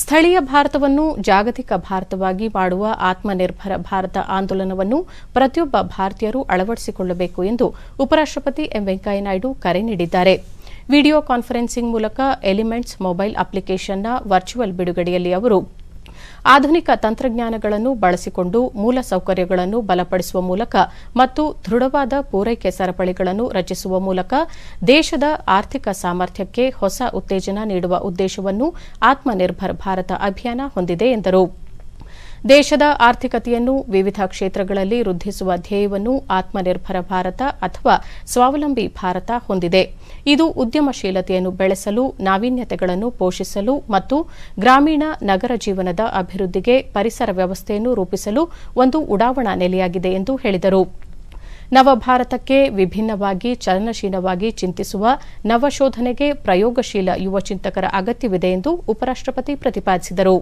ಸ್ಥಳೀಯ ಭಾರತವನ್ನು ಜಾಗತಿಕ ಭಾರತವಾಗಿ ಮಾಡುವ ಆತ್ಮನಿರ್ಭರ ಭಾರತ ಆಂದೋಲನವನ್ನು ಪ್ರತಿಯೊಬ್ಬ ಭಾರತೀಯರು ಅಳವಡಿಸಿಕೊಳ್ಳಬೇಕು ಎಂದು ಉಪರಾಷ್ಟಪತಿ ಎಂ ವೆಂಕಯ್ಯನಾಯ್ಡು ಕರೆ ನೀಡಿದ್ದಾರೆ ವಿಡಿಯೋ ಕಾನ್ಫರೆನ್ಸಿಂಗ್ ಮೂಲಕ ಎಲಿಮೆಂಟ್ಸ್ ಮೊಬೈಲ್ ಅಪ್ಲಿಕೇಶನ್ನ ವರ್ಚುವಲ್ ಬಿಡುಗಡೆಯಲ್ಲಿ ಅವರು ಆಧುನಿಕ ತಂತ್ರಜ್ಞಾನಗಳನ್ನು ಬಳಸಿಕೊಂಡು ಮೂಲಸೌಕರ್ಯಗಳನ್ನು ಬಲಪಡಿಸುವ ಮೂಲಕ ಮತ್ತು ದೃಢವಾದ ಪೂರೈಕೆ ಸರಪಳಿಗಳನ್ನು ರಚಿಸುವ ಮೂಲಕ ದೇಶದ ಆರ್ಥಿಕ ಸಾಮರ್ಥ್ಯಕ್ಕೆ ಹೊಸ ಉತ್ತೇಜನ ನೀಡುವ ಉದ್ದೇಶವನ್ನು ಆತ್ಮನಿರ್ಭರ್ ಭಾರತ ಅಭಿಯಾನ ಹೊಂದಿದೆ ಎಂದರು ದೇಶದ ಆರ್ಥಿಕತೆಯನ್ನು ವಿವಿಧ ಕ್ಷೇತ್ರಗಳಲ್ಲಿ ವೃದ್ಧಿಸುವ ಧ್ಯೇಯವನ್ನು ಆತ್ಮನಿರ್ಭರ ಭಾರತ ಅಥವಾ ಸ್ವಾವಲಂಬಿ ಭಾರತ ಹೊಂದಿದೆ ಇದು ಉದ್ಯಮಶೀಲತೆಯನ್ನು ಬೆಳೆಸಲು ನಾವೀನ್ಯತೆಗಳನ್ನು ಪೋಷಿಸಲು ಮತ್ತು ಗ್ರಾಮೀಣ ನಗರ ಜೀವನದ ಅಭಿವೃದ್ಧಿಗೆ ಪರಿಸರ ವ್ಯವಸ್ಥೆಯನ್ನು ರೂಪಿಸಲು ಒಂದು ಉಡಾವಣಾ ನೆಲೆಯಾಗಿದೆ ಎಂದು ಹೇಳಿದರು ನವಭಾರತಕ್ಕೆ ವಿಭಿನ್ನವಾಗಿ ಚಲನಶೀಲವಾಗಿ ಚಿಂತಿಸುವ ನವಶೋಧನೆಗೆ ಪ್ರಯೋಗಶೀಲ ಯುವ ಚಿಂತಕರ ಅಗತ್ಯವಿದೆ ಎಂದು ಉಪರಾಷ್ಟಪತಿ ಪ್ರತಿಪಾದಿಸಿದರು